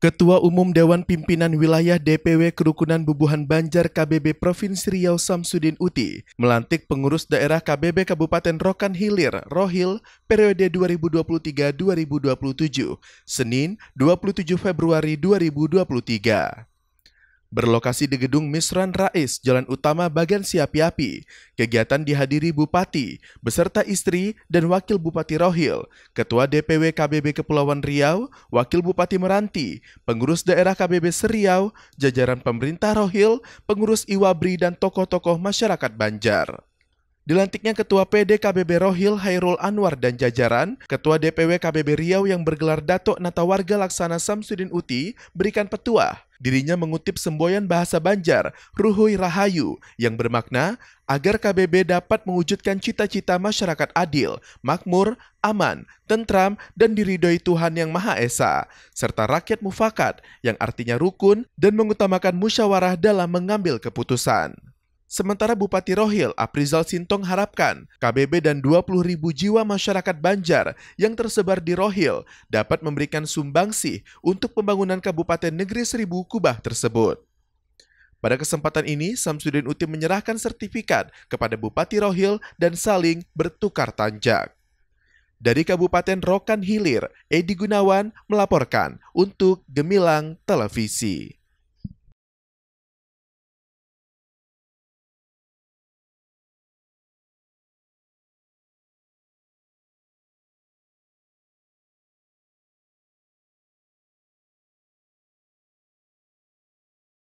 Ketua Umum Dewan Pimpinan Wilayah DPW Kerukunan Bubuhan Banjar KBB Provinsi Riau Samsudin Uti melantik pengurus daerah KBB Kabupaten Rokan Hilir Rohil periode 2023-2027 Senin 27 Februari 2023. Berlokasi di gedung Misran Rais, Jalan Utama Bagan Siapiapi, kegiatan dihadiri Bupati, beserta istri dan Wakil Bupati Rohil, Ketua DPW KBB Kepulauan Riau, Wakil Bupati Meranti, pengurus daerah KBB Seriau, jajaran pemerintah Rohil, pengurus Iwabri dan tokoh-tokoh masyarakat Banjar. Dilantiknya Ketua PD KBB Rohil Hairul Anwar dan jajaran, Ketua DPW KBB Riau yang bergelar Datuk Nata Warga Laksana Samsudin Uti berikan petua. Dirinya mengutip semboyan bahasa Banjar, Ruhui Rahayu, yang bermakna agar KBB dapat mewujudkan cita-cita masyarakat adil, makmur, aman, tentram, dan diridoi Tuhan Yang Maha Esa, serta rakyat mufakat yang artinya rukun dan mengutamakan musyawarah dalam mengambil keputusan. Sementara Bupati Rohil Aprizal Sintong harapkan KBB dan 20 ribu jiwa masyarakat Banjar yang tersebar di Rohil dapat memberikan sumbangsih untuk pembangunan Kabupaten Negeri Seribu Kubah tersebut. Pada kesempatan ini, Samsudin Uti menyerahkan sertifikat kepada Bupati Rohil dan saling bertukar tanjak. Dari Kabupaten Rokan Hilir, Edi Gunawan melaporkan untuk Gemilang Televisi.